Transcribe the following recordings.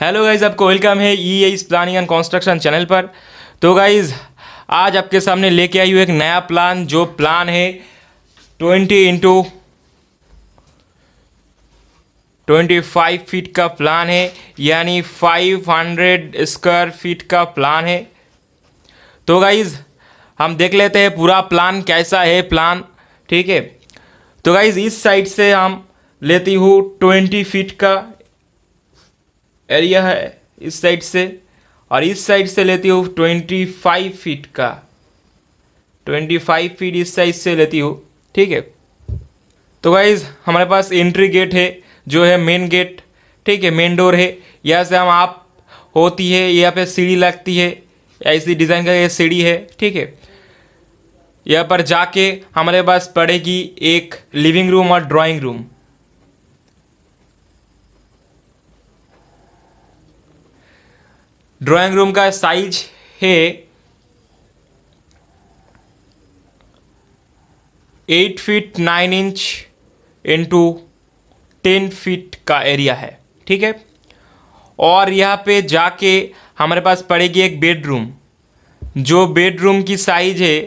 hello guys आपको welcome है E S planning and construction channel पर तो गाइज आज आपके सामने लेके आई हूँ एक नया प्लान जो प्लान है twenty into twenty five feet का प्लान है यानी फाइव हंड्रेड स्क्वायर फीट का प्लान है तो गाइज हम देख लेते हैं पूरा प्लान कैसा है प्लान ठीक है तो गाइज इस साइड से हम लेती हूँ ट्वेंटी फीट का एरिया है इस साइड से और इस साइड से लेती हो ट्वेंटी फाइव फीट का ट्वेंटी फाइव फीट इस साइड से लेती हो ठीक है तो गाइज हमारे पास एंट्री गेट है जो है मेन गेट ठीक है मेन डोर है यहाँ से हम आप होती है यहाँ पे सीढ़ी लगती है ऐसी डिज़ाइन का ये सीढ़ी है ठीक है यहाँ पर जाके हमारे पास पड़ेगी एक लिविंग रूम और ड्राइंग रूम ड्राइंग रूम का साइज है eight feet nine inch into ten feet का एरिया है ठीक है और यहाँ पे जाके हमारे पास पड़ेगी एक बेडरूम जो बेडरूम की साइज है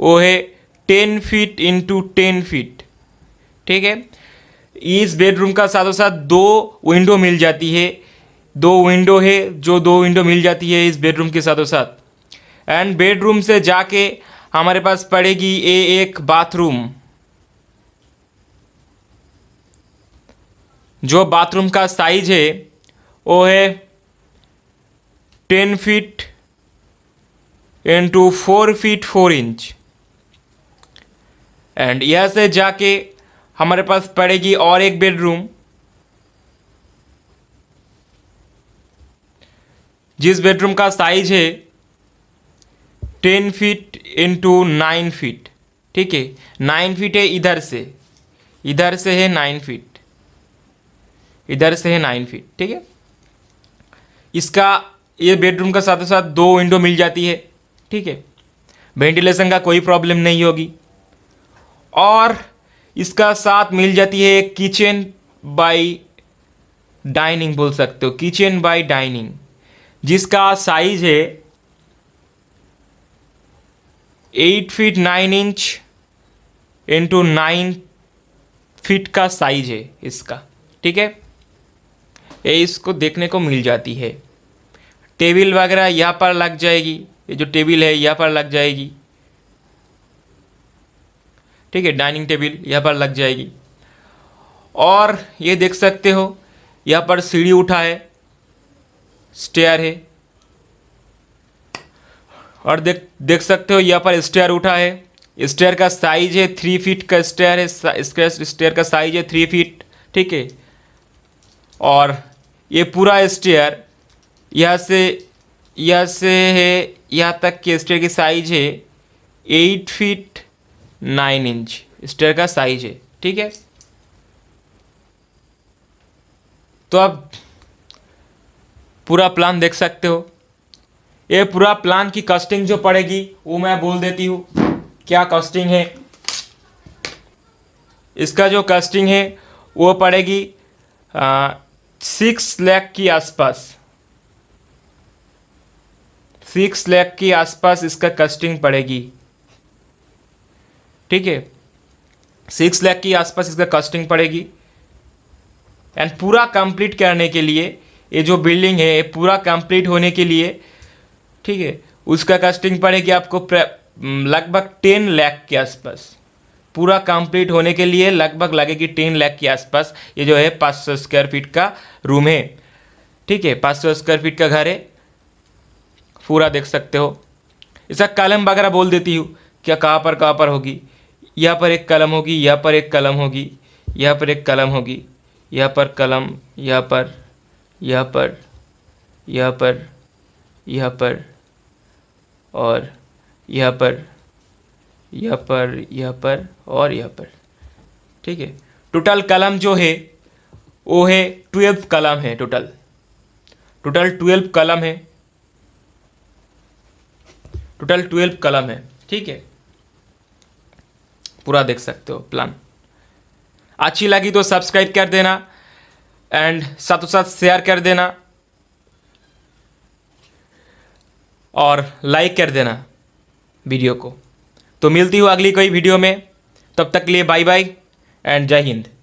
वो है ten feet into ten feet ठीक है इस बेडरूम का साथ साथ दो विंडो मिल जाती है दो विंडो है जो दो विंडो मिल जाती है इस बेडरूम के साथों साथ एंड बेडरूम से जाके हमारे पास पड़ेगी ए एक बाथरूम जो बाथरूम का साइज है वो है ten feet into four feet four inch and यह से जाके हमारे पास पड़ेगी और एक बेडरूम जिस बेडरूम का साइज है ten feet into nine feet ठीक है नाइन फीट है इधर से इधर से है नाइन फीट इधर से है नाइन फीट ठीक है इसका ये बेडरूम का साथ साथ दो विंडो मिल जाती है ठीक है वेंटिलेशन का कोई प्रॉब्लम नहीं होगी और इसका साथ मिल जाती है किचन बाय डाइनिंग बोल सकते हो किचन बाय डाइनिंग जिसका साइज है eight feet nine inch into nine feet का साइज है इसका ठीक है ये इसको देखने को मिल जाती है टेबल वगैरह यहाँ पर लग जाएगी ये जो टेबल है यहाँ पर लग जाएगी ठीक है डाइनिंग टेबल यहाँ पर लग जाएगी और ये देख सकते हो यहाँ पर सीढ़ी उठा है स्टेयर है और देख देख सकते हो यहाँ पर स्टेयर उठा है स्टेयर का साइज है थ्री फीट का स्टेयर है स्टेयर का साइज है थ्री फीट ठीक है और ये पूरा स्टेयर यहाँ से यहाँ से है यहाँ तक के स्टेयर की साइज है eight feet nine inch stair का साइज है ठीक है तो अब पूरा प्लान देख सकते हो ये पूरा प्लान की कॉस्टिंग जो पड़ेगी वो मैं बोल देती हूँ क्या कॉस्टिंग है इसका जो कॉस्टिंग है वो पड़ेगी सिक्स लैख की आसपास सिक्स लैख की आसपास इसका कस्टिंग पड़ेगी ठीक है सिक्स लैख की आसपास इसका कॉस्टिंग पड़ेगी एंड पूरा कंप्लीट करने के लिए ये जो बिल्डिंग है पूरा कंप्लीट होने के लिए ठीक है उसका कास्टिंग पड़ेगी आपको लगभग टेन लाख के आसपास पूरा कंप्लीट होने के लिए लगभग लगेगी टेन लाख के आसपास ये जो है पाँच सौ स्क्वायर फीट का रूम है ठीक है पाँच सौ स्क्वायर फीट का घर है पूरा देख सकते हो इसका कलम वगैरह बोल देती हूँ क्या कहाँ पर कहाँ पर होगी यहाँ पर एक कलम होगी यहाँ पर एक कलम होगी यहाँ पर एक कलम होगी यहाँ पर कलम यहाँ पर यह पर यह पर यह पर और यह पर यह पर यह पर और यह पर ठीक है टोटल कलम जो है वो है ट्वेल्व कलम है टोटल टोटल ट्वेल्व कलम है टोटल ट्वेल्व कलम है ठीक है पूरा देख सकते हो प्लान अच्छी लगी तो सब्सक्राइब कर देना एंड साथ साथ शेयर कर देना और लाइक कर देना वीडियो को तो मिलती हूँ अगली कोई वीडियो में तब तक के लिए बाय बाय एंड जय हिंद